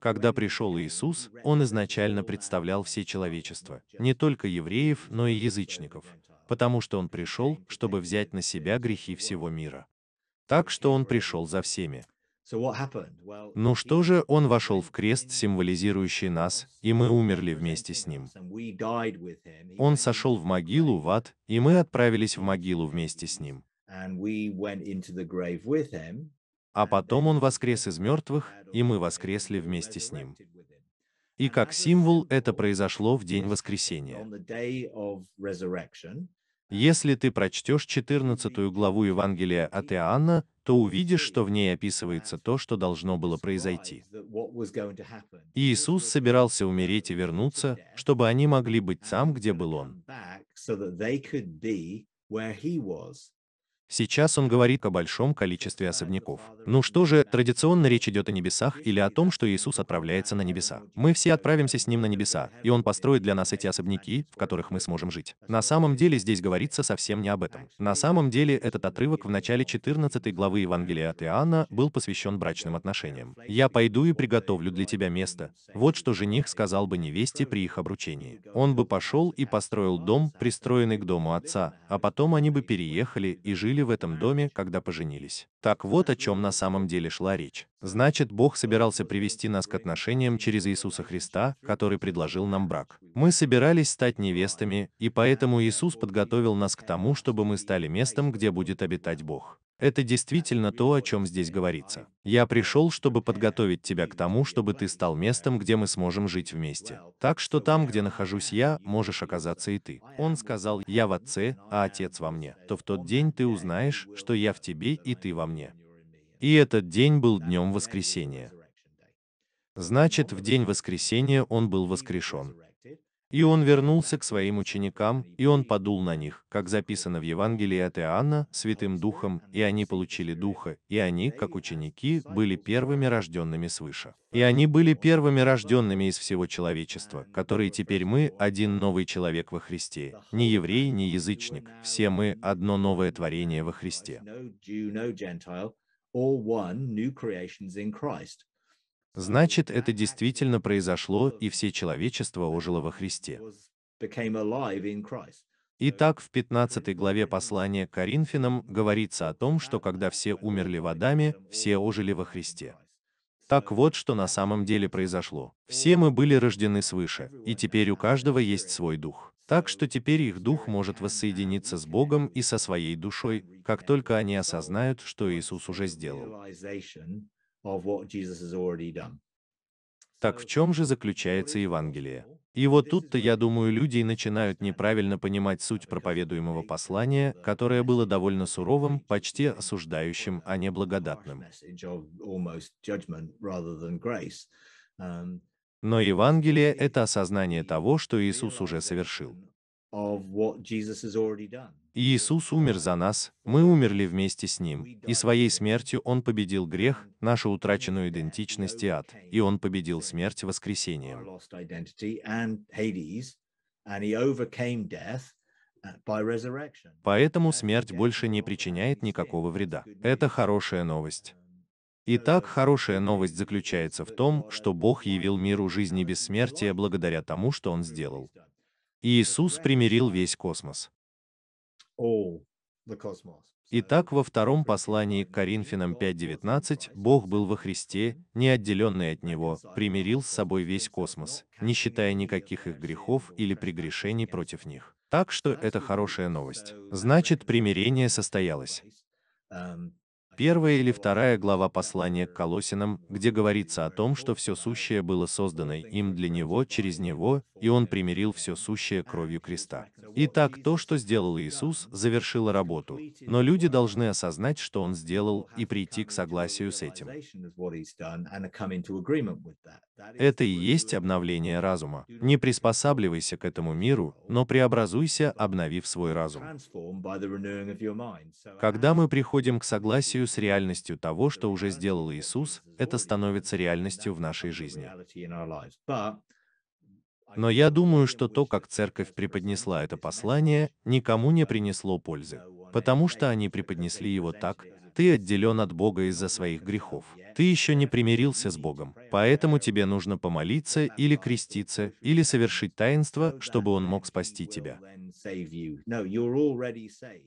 Когда пришел Иисус, Он изначально представлял все человечество, не только евреев, но и язычников, потому что Он пришел, чтобы взять на себя грехи всего мира. Так что Он пришел за всеми. Ну что же, Он вошел в крест, символизирующий нас, и мы умерли вместе с Ним. Он сошел в могилу, в ад, и мы отправились в могилу вместе с Ним а потом Он воскрес из мертвых, и мы воскресли вместе с Ним. И как символ это произошло в день воскресения. Uh, Если ты прочтешь 14 главу Евангелия от Иоанна, то увидишь, что в ней описывается то, что должно было произойти. Иисус собирался умереть и вернуться, чтобы они могли быть там, где был Он. Сейчас он говорит о большом количестве особняков. Ну что же, традиционно речь идет о небесах или о том, что Иисус отправляется на небеса. Мы все отправимся с Ним на небеса, и Он построит для нас эти особняки, в которых мы сможем жить. На самом деле здесь говорится совсем не об этом. На самом деле этот отрывок в начале 14 главы Евангелия от Иоанна был посвящен брачным отношениям. «Я пойду и приготовлю для тебя место». Вот что жених сказал бы невесте при их обручении. Он бы пошел и построил дом, пристроенный к дому отца, а потом они бы переехали и жили жили в этом доме, когда поженились. Так вот о чем на самом деле шла речь. Значит, Бог собирался привести нас к отношениям через Иисуса Христа, который предложил нам брак. Мы собирались стать невестами, и поэтому Иисус подготовил нас к тому, чтобы мы стали местом, где будет обитать Бог. Это действительно то, о чем здесь говорится. Я пришел, чтобы подготовить тебя к тому, чтобы ты стал местом, где мы сможем жить вместе. Так что там, где нахожусь я, можешь оказаться и ты. Он сказал, я в Отце, а Отец во мне. То в тот день ты узнаешь, что я в тебе и ты во мне мне. И этот день был днем воскресения. Значит, в день воскресения он был воскрешен. И он вернулся к своим ученикам, и он подул на них, как записано в Евангелии от Иоанна, Святым Духом, и они получили Духа, и они, как ученики, были первыми рожденными свыше. И они были первыми рожденными из всего человечества, которые теперь мы, один новый человек во Христе, не еврей, не язычник, все мы одно новое творение во Христе. Значит, это действительно произошло, и все человечество ожило во Христе. Итак, в 15 главе послания к Коринфянам говорится о том, что когда все умерли в Адаме, все ожили во Христе. Так вот, что на самом деле произошло. Все мы были рождены свыше, и теперь у каждого есть свой дух. Так что теперь их дух может воссоединиться с Богом и со своей душой, как только они осознают, что Иисус уже сделал. Так в чем же заключается Евангелие? И вот тут-то, я думаю, люди и начинают неправильно понимать суть проповедуемого послания, которое было довольно суровым, почти осуждающим, а не благодатным. Um, Но Евангелие — это осознание того, что Иисус уже совершил. Иисус умер за нас, мы умерли вместе с Ним, и Своей смертью Он победил грех, нашу утраченную идентичность и ад, и Он победил смерть воскресением. Поэтому смерть больше не причиняет никакого вреда. Это хорошая новость. Итак, хорошая новость заключается в том, что Бог явил миру жизнь и бессмертия благодаря тому, что Он сделал. Иисус примирил весь космос. Итак, во втором послании к Коринфянам 5.19 Бог был во Христе, не отделенный от Него, примирил с собой весь космос, не считая никаких их грехов или прегрешений против них. Так что это хорошая новость. Значит, примирение состоялось. Эм, первая или вторая глава послания к Колосинам, где говорится о том, что все сущее было создано им для него, через него, и он примирил все сущее кровью креста. Итак, то, что сделал Иисус, завершило работу, но люди должны осознать, что он сделал, и прийти к согласию с этим. Это и есть обновление разума. Не приспосабливайся к этому миру, но преобразуйся, обновив свой разум. Когда мы приходим к согласию с реальностью того, что уже сделал Иисус, это становится реальностью в нашей жизни. Но я думаю, что то, как церковь преподнесла это послание, никому не принесло пользы, потому что они преподнесли его так, ты отделен от Бога из-за своих грехов. Ты еще не примирился с Богом, поэтому тебе нужно помолиться или креститься, или совершить таинство, чтобы Он мог спасти тебя.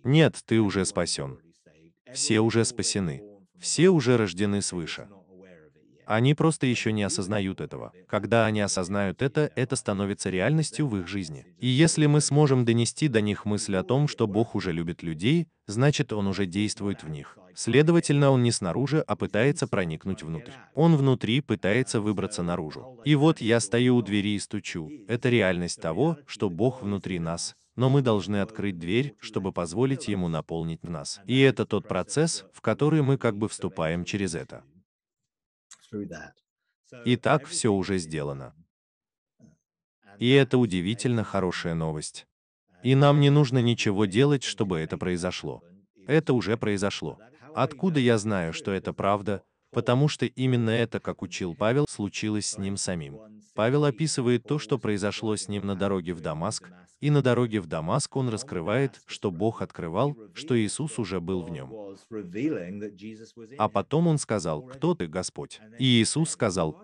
Нет, ты уже спасен. Все уже спасены. Все уже рождены свыше. Они просто еще не осознают этого. Когда они осознают это, это становится реальностью в их жизни. И если мы сможем донести до них мысль о том, что Бог уже любит людей, значит Он уже действует в них. Следовательно, Он не снаружи, а пытается проникнуть внутрь. Он внутри пытается выбраться наружу. И вот я стою у двери и стучу. Это реальность того, что Бог внутри нас, но мы должны открыть дверь, чтобы позволить ему наполнить нас. И это тот процесс, в который мы как бы вступаем через это. И так все уже сделано. И это удивительно хорошая новость. И нам не нужно ничего делать, чтобы это произошло. Это уже произошло. Откуда я знаю, что это правда? Потому что именно это, как учил Павел, случилось с ним самим. Павел описывает то, что произошло с ним на дороге в Дамаск, и на дороге в Дамаск он раскрывает, что Бог открывал, что Иисус уже был в нем. А потом он сказал, «Кто ты, Господь?» И Иисус сказал,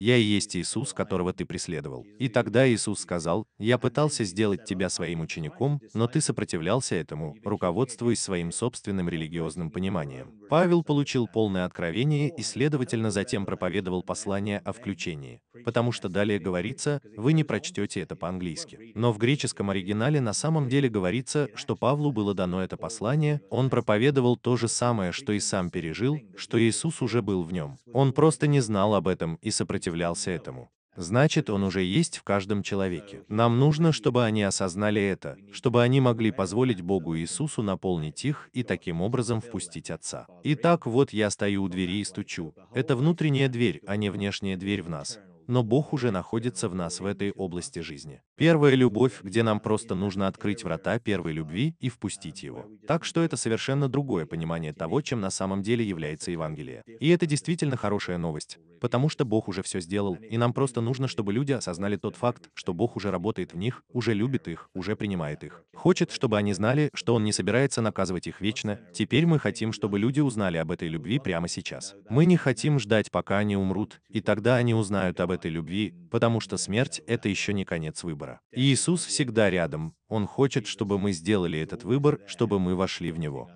«Я и есть Иисус, которого ты преследовал». И тогда Иисус сказал, «Я пытался сделать тебя своим учеником, но ты сопротивлялся этому, руководствуясь своим собственным религиозным пониманием». Павел получил полное откровение и, следовательно, затем проповедовал послание о включении, потому что далее говорится, вы не прочтете это по-английски. Но в греческом оригинале на самом деле говорится, что Павлу было дано это послание, он проповедовал то же самое, что и сам пережил, что Иисус уже был в нем. Он просто не знал об этом и сопротивлялся сопротивлялся этому. Значит, он уже есть в каждом человеке. Нам нужно, чтобы они осознали это, чтобы они могли позволить Богу Иисусу наполнить их и таким образом впустить Отца. Итак, вот я стою у двери и стучу. Это внутренняя дверь, а не внешняя дверь в нас. Но Бог уже находится в нас в этой области жизни. Первая любовь, где нам просто нужно открыть врата первой любви и впустить его. Так что это совершенно другое понимание того, чем на самом деле является Евангелие. И это действительно хорошая новость, потому что Бог уже все сделал, и нам просто нужно, чтобы люди осознали тот факт, что Бог уже работает в них, уже любит их, уже принимает их. Хочет, чтобы они знали, что Он не собирается наказывать их вечно. Теперь мы хотим, чтобы люди узнали об этой любви прямо сейчас. Мы не хотим ждать, пока они умрут, и тогда они узнают об этой любви, потому что смерть — это еще не конец выбора выбора. Иисус всегда рядом, он хочет, чтобы мы сделали этот выбор, чтобы мы вошли в него.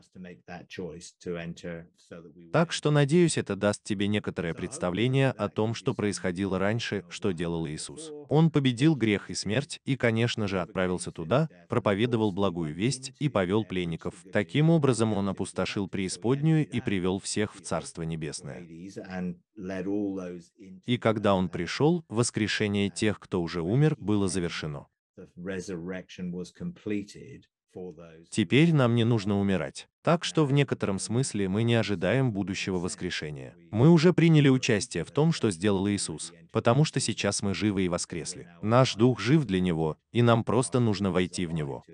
Так что, надеюсь, это даст тебе некоторое представление о том, что происходило раньше, что делал Иисус. Он победил грех и смерть и, конечно же, отправился туда, проповедовал благую весть и повел пленников. Таким образом, он опустошил преисподнюю и привел всех в Царство Небесное. И когда он пришел, воскрешение тех, кто уже умер, было завершено. Теперь нам не нужно умирать. Так что в некотором смысле мы не ожидаем будущего воскрешения. Мы уже приняли участие в том, что сделал Иисус, потому что сейчас мы живы и воскресли. Наш дух жив для Него, и нам просто нужно войти в Него.